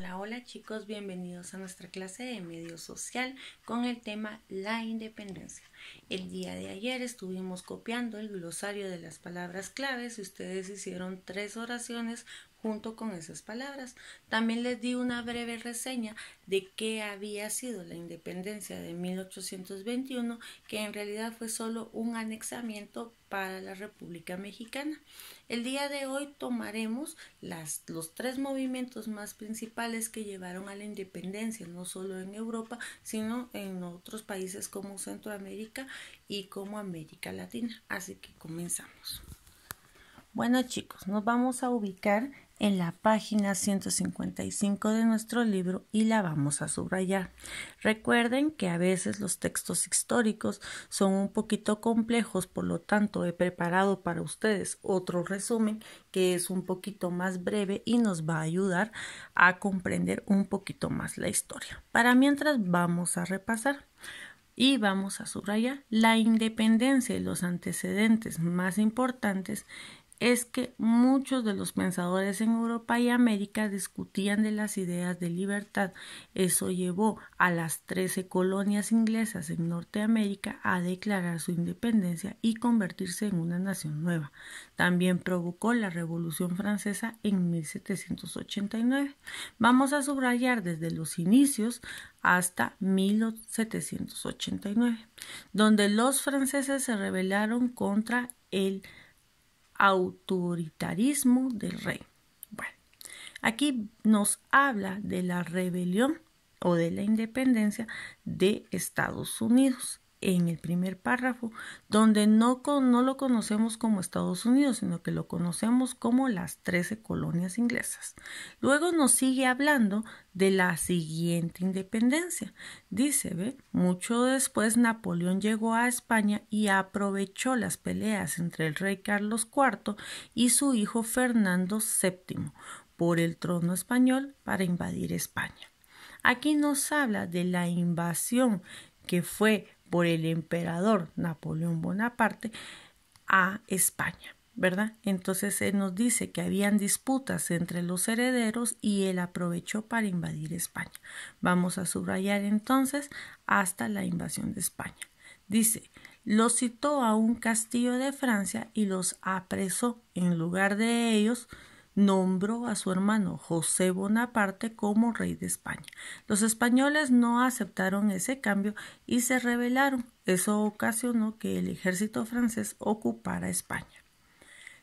Hola, hola chicos, bienvenidos a nuestra clase de medio social con el tema la independencia. El día de ayer estuvimos copiando el glosario de las palabras claves y ustedes hicieron tres oraciones junto con esas palabras. También les di una breve reseña de qué había sido la independencia de 1821, que en realidad fue solo un anexamiento para la República Mexicana. El día de hoy tomaremos las, los tres movimientos más principales que llevaron a la independencia, no solo en Europa, sino en otros países como Centroamérica y como América Latina. Así que comenzamos. Bueno chicos, nos vamos a ubicar en la página 155 de nuestro libro y la vamos a subrayar. Recuerden que a veces los textos históricos son un poquito complejos, por lo tanto he preparado para ustedes otro resumen que es un poquito más breve y nos va a ayudar a comprender un poquito más la historia. Para mientras vamos a repasar. Y vamos a subrayar la independencia y los antecedentes más importantes es que muchos de los pensadores en Europa y América discutían de las ideas de libertad. Eso llevó a las trece colonias inglesas en Norteamérica a declarar su independencia y convertirse en una nación nueva. También provocó la Revolución Francesa en 1789. Vamos a subrayar desde los inicios hasta 1789, donde los franceses se rebelaron contra el autoritarismo del rey. Bueno, aquí nos habla de la rebelión o de la independencia de Estados Unidos en el primer párrafo, donde no, lo conocemos como Estados Unidos, sino que lo conocemos como las 13 colonias inglesas. Luego nos sigue hablando de la siguiente independencia. Dice, ¿ve? mucho después Napoleón llegó a España y aprovechó las peleas entre el rey Carlos IV y su hijo Fernando VII por el trono español para invadir España. Aquí nos habla de la invasión que fue por el emperador Napoleón Bonaparte a España, ¿verdad? Entonces él nos dice que habían disputas entre los herederos y él aprovechó para invadir España. Vamos a subrayar entonces hasta la invasión de España. Dice, los citó a un castillo de Francia y los apresó. En lugar de ellos, nombró a su hermano José Bonaparte como rey de España. Los españoles no aceptaron ese cambio y se rebelaron. Eso ocasionó que el ejército francés ocupara España.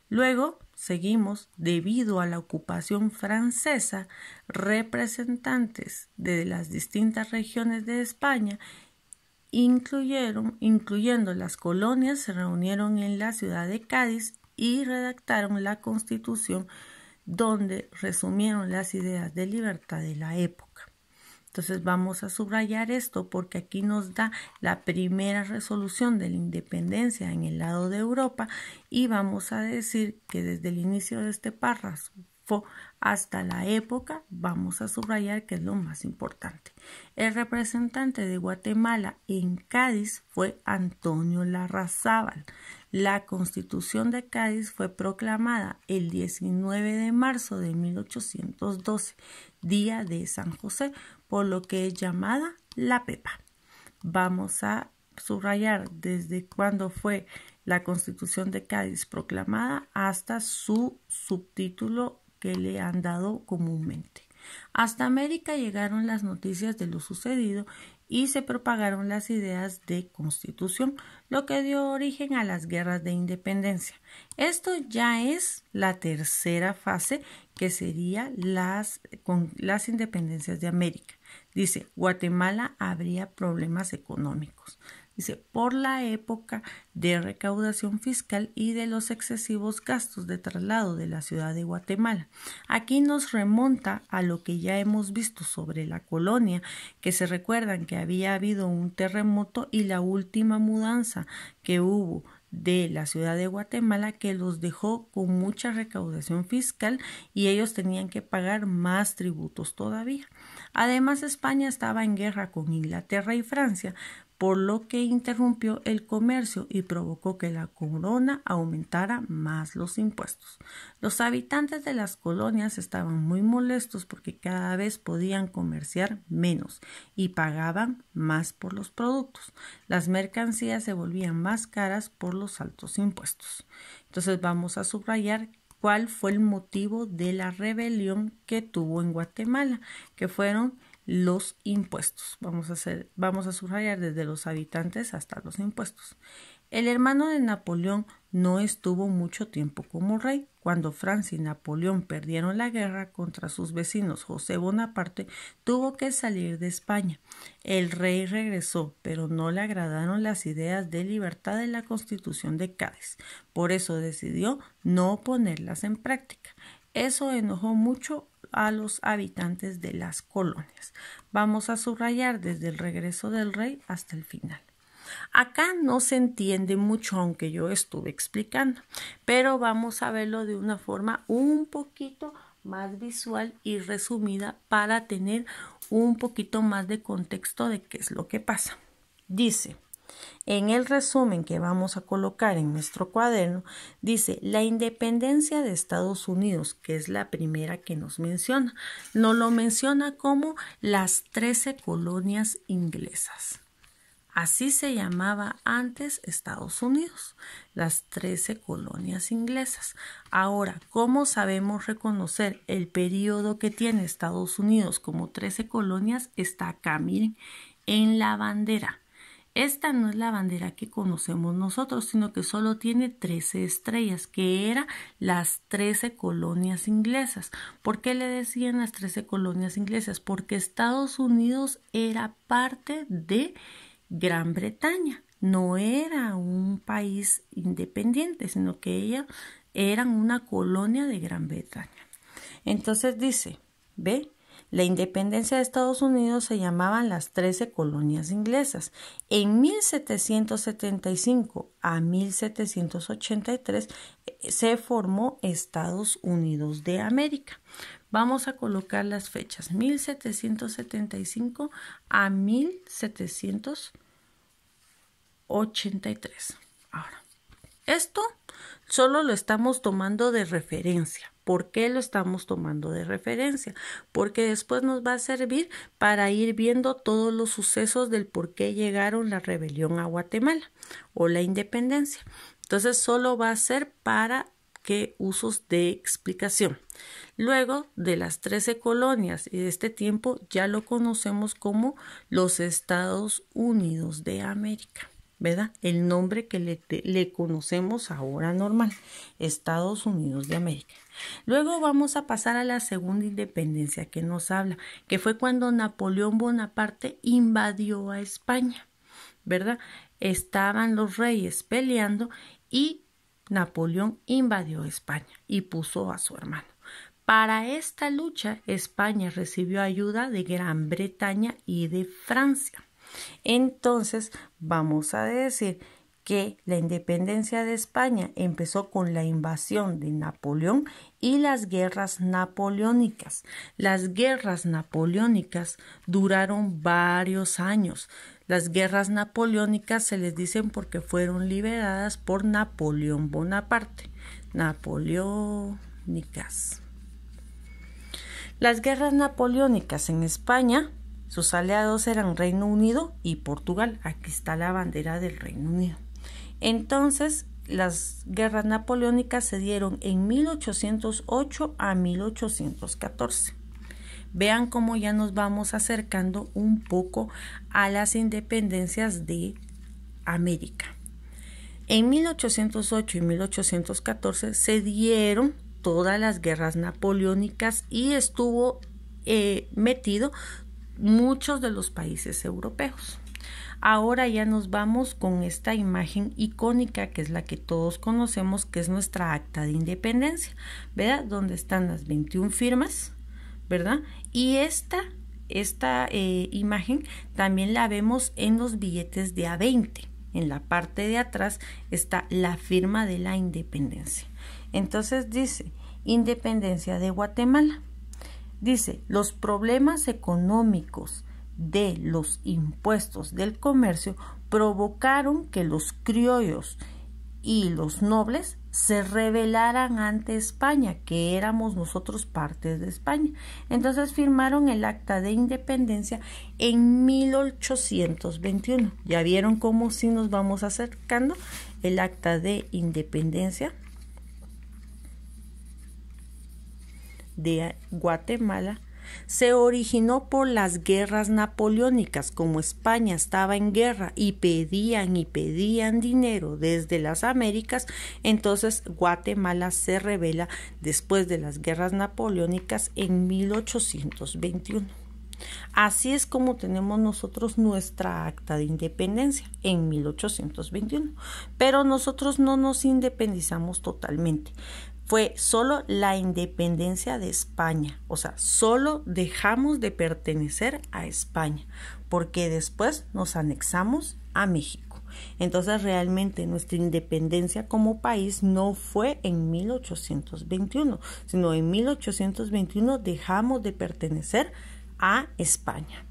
Luego, seguimos, debido a la ocupación francesa, representantes de las distintas regiones de España incluyeron, incluyendo las colonias, se reunieron en la ciudad de Cádiz y redactaron la Constitución donde resumieron las ideas de libertad de la época. Entonces vamos a subrayar esto porque aquí nos da la primera resolución de la independencia en el lado de Europa y vamos a decir que desde el inicio de este párrafo hasta la época, vamos a subrayar que es lo más importante. El representante de Guatemala en Cádiz fue Antonio Larrazábal. La constitución de Cádiz fue proclamada el 19 de marzo de 1812, día de San José, por lo que es llamada la Pepa. Vamos a subrayar desde cuándo fue la constitución de Cádiz proclamada hasta su subtítulo le han dado comúnmente. Hasta América llegaron las noticias de lo sucedido y se propagaron las ideas de constitución, lo que dio origen a las guerras de independencia. Esto ya es la tercera fase que sería las, con las independencias de América. Dice, Guatemala habría problemas económicos. Dice, por la época de recaudación fiscal y de los excesivos gastos de traslado de la ciudad de Guatemala. Aquí nos remonta a lo que ya hemos visto sobre la colonia, que se recuerdan que había habido un terremoto y la última mudanza que hubo de la ciudad de Guatemala que los dejó con mucha recaudación fiscal y ellos tenían que pagar más tributos todavía. Además, España estaba en guerra con Inglaterra y Francia por lo que interrumpió el comercio y provocó que la corona aumentara más los impuestos. Los habitantes de las colonias estaban muy molestos porque cada vez podían comerciar menos y pagaban más por los productos. Las mercancías se volvían más caras por los altos impuestos. Entonces vamos a subrayar cuál fue el motivo de la rebelión que tuvo en Guatemala, que fueron los impuestos. Vamos a, hacer, vamos a subrayar desde los habitantes hasta los impuestos. El hermano de Napoleón no estuvo mucho tiempo como rey. Cuando Francia y Napoleón perdieron la guerra contra sus vecinos, José Bonaparte tuvo que salir de España. El rey regresó, pero no le agradaron las ideas de libertad de la Constitución de Cádiz. Por eso decidió no ponerlas en práctica. Eso enojó mucho a los habitantes de las colonias. Vamos a subrayar desde el regreso del rey hasta el final. Acá no se entiende mucho, aunque yo estuve explicando, pero vamos a verlo de una forma un poquito más visual y resumida para tener un poquito más de contexto de qué es lo que pasa. Dice, en el resumen que vamos a colocar en nuestro cuaderno, dice la independencia de Estados Unidos, que es la primera que nos menciona. Nos lo menciona como las trece colonias inglesas. Así se llamaba antes Estados Unidos, las trece colonias inglesas. Ahora, ¿cómo sabemos reconocer el periodo que tiene Estados Unidos como trece colonias? Está acá, miren, en la bandera. Esta no es la bandera que conocemos nosotros, sino que solo tiene 13 estrellas, que eran las 13 colonias inglesas. ¿Por qué le decían las 13 colonias inglesas? Porque Estados Unidos era parte de Gran Bretaña, no era un país independiente, sino que ellas eran una colonia de Gran Bretaña. Entonces dice, ve, la independencia de Estados Unidos se llamaban las trece colonias inglesas. En 1775 a 1783 eh, se formó Estados Unidos de América. Vamos a colocar las fechas 1775 a 1783. Ahora, esto Solo lo estamos tomando de referencia. ¿Por qué lo estamos tomando de referencia? Porque después nos va a servir para ir viendo todos los sucesos del por qué llegaron la rebelión a Guatemala o la independencia. Entonces solo va a ser para qué usos de explicación. Luego de las trece colonias y de este tiempo ya lo conocemos como los Estados Unidos de América. ¿verdad? El nombre que le, le conocemos ahora normal, Estados Unidos de América. Luego vamos a pasar a la segunda independencia que nos habla, que fue cuando Napoleón Bonaparte invadió a España, ¿verdad? Estaban los reyes peleando y Napoleón invadió España y puso a su hermano. Para esta lucha, España recibió ayuda de Gran Bretaña y de Francia. Entonces, vamos a decir que la independencia de España empezó con la invasión de Napoleón y las guerras napoleónicas. Las guerras napoleónicas duraron varios años. Las guerras napoleónicas se les dicen porque fueron liberadas por Napoleón Bonaparte. Napoleónicas. Las guerras napoleónicas en España sus aliados eran Reino Unido y Portugal. Aquí está la bandera del Reino Unido. Entonces, las guerras napoleónicas se dieron en 1808 a 1814. Vean cómo ya nos vamos acercando un poco a las independencias de América. En 1808 y 1814 se dieron todas las guerras napoleónicas y estuvo eh, metido muchos de los países europeos. Ahora ya nos vamos con esta imagen icónica que es la que todos conocemos, que es nuestra acta de independencia, ¿verdad? Donde están las 21 firmas, ¿verdad? Y esta, esta eh, imagen también la vemos en los billetes de A20. En la parte de atrás está la firma de la independencia. Entonces dice, independencia de Guatemala. Dice, los problemas económicos de los impuestos del comercio provocaron que los criollos y los nobles se rebelaran ante España, que éramos nosotros parte de España. Entonces firmaron el acta de independencia en 1821. Ya vieron cómo si nos vamos acercando el acta de independencia de Guatemala se originó por las guerras napoleónicas, como España estaba en guerra y pedían y pedían dinero desde las Américas, entonces Guatemala se revela después de las guerras napoleónicas en 1821. Así es como tenemos nosotros nuestra acta de independencia en 1821, pero nosotros no nos independizamos totalmente fue solo la independencia de España, o sea, solo dejamos de pertenecer a España, porque después nos anexamos a México. Entonces realmente nuestra independencia como país no fue en 1821, sino en 1821 dejamos de pertenecer a España.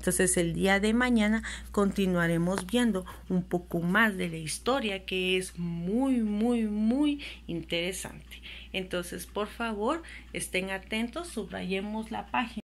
Entonces el día de mañana continuaremos viendo un poco más de la historia que es muy, muy, muy interesante. Entonces, por favor, estén atentos, subrayemos la página.